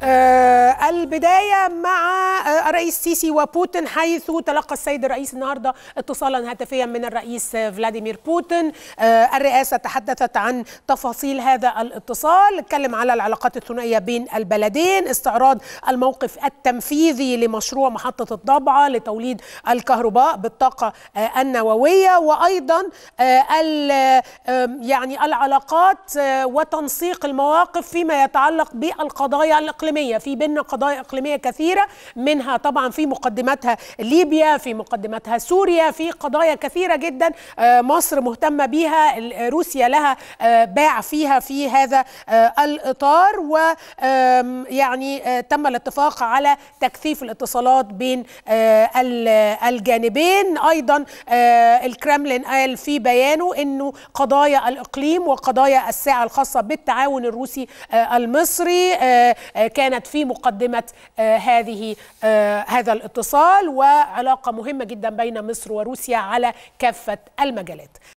Uh, البدايه مع آه، الرئيس السيسي وبوتين حيث تلقى السيد الرئيس النهارده اتصالا هاتفيا من الرئيس فلاديمير بوتين آه، الرئاسه تحدثت عن تفاصيل هذا الاتصال اتكلم على العلاقات الثنائيه بين البلدين استعراض الموقف التنفيذي لمشروع محطه الضبعه لتوليد الكهرباء بالطاقه آه، النوويه وايضا يعني العلاقات وتنسيق المواقف فيما يتعلق بالقضايا الاقليميه في بيننا قضايا قضايا اقليميه كثيره منها طبعا في مقدمتها ليبيا في مقدمتها سوريا في قضايا كثيره جدا آه، مصر مهتمه بها روسيا لها آه، باع فيها في هذا آه، الاطار ويعني تم الاتفاق على تكثيف الاتصالات بين الجانبين ايضا الكرملين قال في بيانه انه قضايا الاقليم وقضايا الساعه الخاصه بالتعاون الروسي المصري كانت في مقدمه قيمة آه، هذه آه، هذا الاتصال وعلاقة مهمة جدا بين مصر وروسيا على كافة المجالات